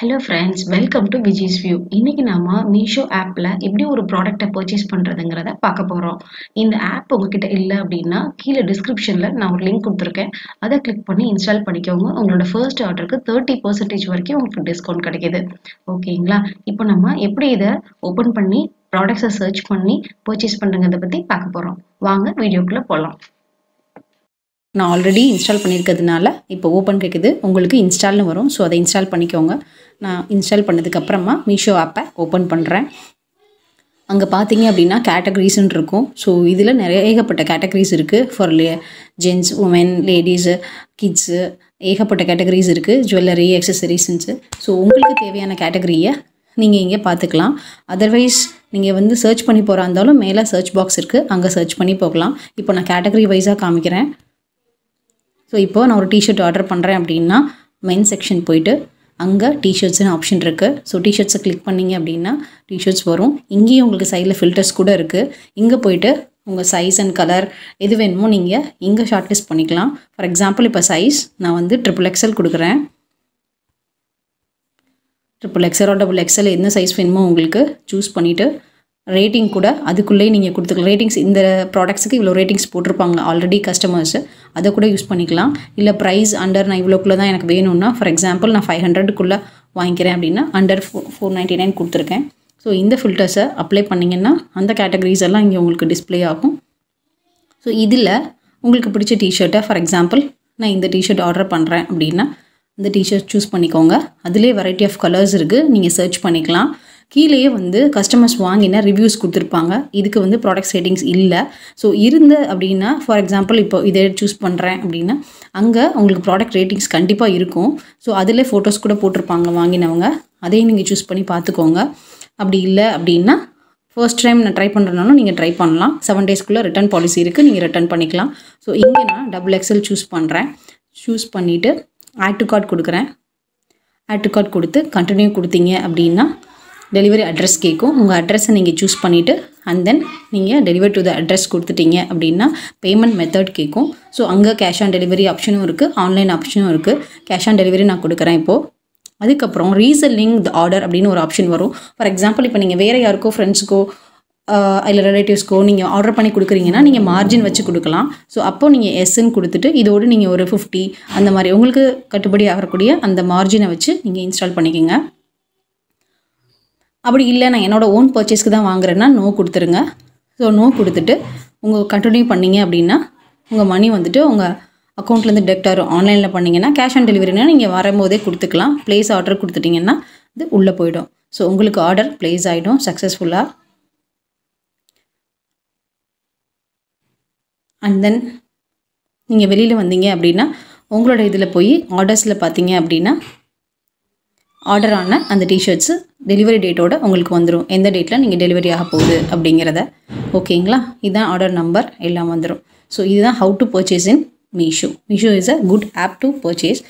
hello friends welcome to Viji's view இன்னைக்கு நாம் மீஷோ ஆப்பில் எப்படி ஒரு ப்ராடக்டை பர்ச்சேஸ் பண்ணுறதுங்கிறத பார்க்க போகிறோம் இந்த ஆப் உங்ககிட்ட இல்லை அப்படின்னா கீழே டிஸ்கிரிப்ஷனில் நான் ஒரு லிங்க் கொடுத்துருக்கேன் அதை கிளிக் பண்ணி இன்ஸ்டால் பண்ணிக்கோங்க உங்களோட ஃபர்ஸ்ட் ஆர்டருக்கு தேர்ட்டி பர்சன்டேஜ் வரைக்கும் உங்களுக்கு டிஸ்கவுண்ட் கிடைக்குது ஓகேங்களா இப்போ நம்ம எப்படி இதை ஓப்பன் பண்ணி ப்ராடக்ட்ஸை சர்ச் பண்ணி பர்ச்சேஸ் பண்ணுறங்கிறத பற்றி பார்க்க போகிறோம் வாங்க வீடியோக்குள்ளே போகலாம் நான் ஆல்ரெடி இன்ஸ்டால் பண்ணியிருக்கிறதுனால இப்போ ஓப்பன் கேட்குது உங்களுக்கு இன்ஸ்டால்னு வரும் ஸோ அதை இன்ஸ்டால் பண்ணிக்கோங்க நான் இன்ஸ்டால் பண்ணதுக்கப்புறமா மீஷோ ஆப்பை ஓப்பன் பண்ணுறேன் அங்கே பார்த்தீங்க அப்படின்னா கேட்டகரிஸ்ன்னு இருக்கும் ஸோ இதில் நிறைய ஏகப்பட்ட கேட்டகரிஸ் இருக்குது ஃபார் லே ஜென்ஸ் உமன் லேடிஸு கிட்ஸு ஏகப்பட்ட கேட்டகரிஸ் இருக்குது ஜுவல்லரி அக்சசரிஸ்ன்ஸு ஸோ உங்களுக்கு தேவையான கேட்டகரியை நீங்கள் இங்கே பார்த்துக்கலாம் அதர்வைஸ் நீங்கள் வந்து சர்ச் பண்ணி போகிறா இருந்தாலும் மேலே சர்ச் பாக்ஸ் இருக்குது அங்கே சர்ச் பண்ணி போகலாம் இப்போ நான் கேட்டகரி வைஸாக காமிக்கிறேன் ஸோ இப்போ நான் ஒரு டிஷர்ட் ஆர்டர் பண்ணுறேன் அப்படின்னா மென் செக்ஷன் போயிட்டு அங்கே டிஷர்ட்ஸ்னு ஆப்ஷன் இருக்குது ஸோ டிஷர்ட்ஸை கிளிக் பண்ணிங்க அப்படின்னா டிஷர்ட்ஸ் வரும் இங்கேயும் உங்களுக்கு சைடில் ஃபில்டர்ஸ் கூட இருக்குது இங்கே போயிட்டு உங்கள் சைஸ் அண்ட் கலர் எது வேணுமோ நீங்கள் இங்கே ஷார்ட் லிஸ்ட் பண்ணிக்கலாம் ஃபார் எக்ஸாம்பிள் இப்போ சைஸ் நான் வந்து ட்ரிபிள் எக்ஸல் கொடுக்குறேன் ட்ரிபிள் எக்ஸலோ டபுள் எக்ஸல் என்ன சைஸ் வேணுமோ உங்களுக்கு சூஸ் பண்ணிவிட்டு ரேட்டிங் கூட அதுக்குள்ளேயே நீங்கள் கொடுத்துக்கலாம் ரேட்டிங்ஸ் இந்த ப்ராடக்ட்ஸுக்கு இவ்வளோ ரேட்டிங்ஸ் போட்டிருப்பாங்க ஆல்ரெடி கஸ்டமர்ஸு அதை கூட யூஸ் பண்ணிக்கலாம் இல்லை ப்ரைஸ் அண்டர் நான் இவ்வளோக்குள்ளே தான் எனக்கு வேணும்னா ஃபார் எக்ஸாம்பிள் நான் ஃபைவ் ஹண்ட்ரடுக்குள்ளே வாங்கிக்கிறேன் அப்படின்னா under four four ninety nine கொடுத்துருக்கேன் ஸோ இந்த ஃபில்டர்ஸை அப்ளை பண்ணிங்கன்னா அந்த கேட்டகரிஸ் எல்லாம் இங்கே உங்களுக்கு டிஸ்பிளே ஆகும் ஸோ இதில் உங்களுக்கு பிடிச்ச டிஷர்ட்டை ஃபார் எக்ஸாம்பிள் நான் இந்த டிஷர்ட் ஆர்டர் பண்ணுறேன் அப்படின்னா இந்த டிஷர்ட் சூஸ் பண்ணிக்கோங்க அதிலே வெரைட்டி ஆஃப் கலர்ஸ் இருக்குது நீங்கள் சர்ச் பண்ணிக்கலாம் கீழேயே வந்து கஸ்டமர்ஸ் வாங்கின ரிவ்யூஸ் கொடுத்துருப்பாங்க இதுக்கு வந்து ப்ராடக்ட் ரேட்டிங்ஸ் இல்லை ஸோ இருந்து அப்படின்னா ஃபார் எக்ஸாம்பிள் இப்போ இதை சூஸ் பண்ணுறேன் அப்படின்னா அங்கே உங்களுக்கு ப்ராடக்ட் ரேட்டிங்ஸ் கண்டிப்பாக இருக்கும் ஸோ அதிலே ஃபோட்டோஸ் கூட போட்டிருப்பாங்க வாங்கினவங்க அதையும் நீங்கள் சூஸ் பண்ணி பார்த்துக்கோங்க அப்படி இல்லை அப்படின்னா ஃபர்ஸ்ட் டைம் நான் ட்ரை பண்ணுறனாலும் நீங்கள் ட்ரை பண்ணலாம் செவன் டேஸ்க்குள்ளே ரிட்டர்ன் பாலிசி இருக்குது நீங்கள் ரிட்டர்ன் பண்ணிக்கலாம் ஸோ இங்கே நான் டபுள் எக்ஸல் சூஸ் பண்ணுறேன் சூஸ் பண்ணிவிட்டு ஆட் டு கார்ட் கொடுக்குறேன் ஆட் டு கார்ட் கொடுத்து கண்டினியூ கொடுத்தீங்க அப்படின்னா டெலிவரி அட்ரஸ் கேட்கும் உங்கள் அட்ரஸை நீங்கள் சூஸ் பண்ணிவிட்டு அண்ட் தென் நீங்கள் டெலிவரி டு த அட்ரஸ் கொடுத்துட்டீங்க அப்படின்னா பேமெண்ட் மெத்தட் கேட்கும் ஸோ அங்கே கேஷ் ஆன் டெலிவரி ஆப்ஷனும் இருக்குது ஆன்லைன் ஆப்ஷனும் இருக்குது கேஷ் ஆன் டெலிவரி நான் கொடுக்குறேன் இப்போது அதுக்கப்புறம் ரீசெல்லிங் த ஆர்டர் அப்படின்னு ஒரு ஆப்ஷன் வரும் ஃபார் எக்ஸாம்பிள் இப்போ நீங்கள் வேறு யாருக்கோ ஃப்ரெண்ட்ஸுக்கோ இல்லை ரிலேட்டிவ்ஸ்க்கோ நீங்கள் ஆர்டர் பண்ணி கொடுக்குறீங்கன்னா நீங்கள் மார்ஜின் வச்சு கொடுக்கலாம் ஸோ அப்போது நீங்கள் எஸ்ன்னு கொடுத்துட்டு இதோடு நீங்கள் ஒரு ஃபிஃப்டி அந்த மாதிரி உங்களுக்கு கட்டுப்படி ஆகக்கூடிய அந்த மார்ஜினை வச்சு நீங்கள் இன்ஸ்டால் பண்ணிக்கோங்க அப்படி இல்லை நான் என்னோடய ஓன் பர்ச்சேஸ்க்கு தான் வாங்குறேன்னா நோ கொடுத்துருங்க ஸோ நோ கொடுத்துட்டு உங்கள் கண்டினியூ பண்ணிங்க அப்படின்னா உங்கள் மணி வந்துட்டு உங்கள் அக்கௌண்ட்லேருந்து டெக்ட் ஆகும் ஆன்லைனில் பண்ணிங்கன்னா கேஷ் ஆன் டெலிவரினா நீங்கள் வரும்போதே கொடுத்துக்கலாம் ப்ளேஸ் ஆர்டர் கொடுத்துட்டிங்கன்னா இது உள்ளே போயிடும் ஸோ உங்களுக்கு ஆர்டர் ப்ளேஸ் ஆகிடும் சக்ஸஸ்ஃபுல்லாக அண்ட் தென் நீங்கள் வெளியில் வந்தீங்க அப்படின்னா உங்களோட இதில் போய் ஆர்டர்ஸில் பார்த்தீங்க அப்படின்னா ஆர்டர் ஆன அந்த டிஷர்ட்ஸு டெலிவரி டேட்டோட உங்களுக்கு வந்துடும் எந்த டேட்டில் நீங்கள் டெலிவரி ஆக போகுது அப்படிங்கிறத ஓகேங்களா இதுதான் ஆர்டர் நம்பர் எல்லாம் வந்துடும் ஸோ இதுதான் how to purchase in Meesho Meesho is a good app to purchase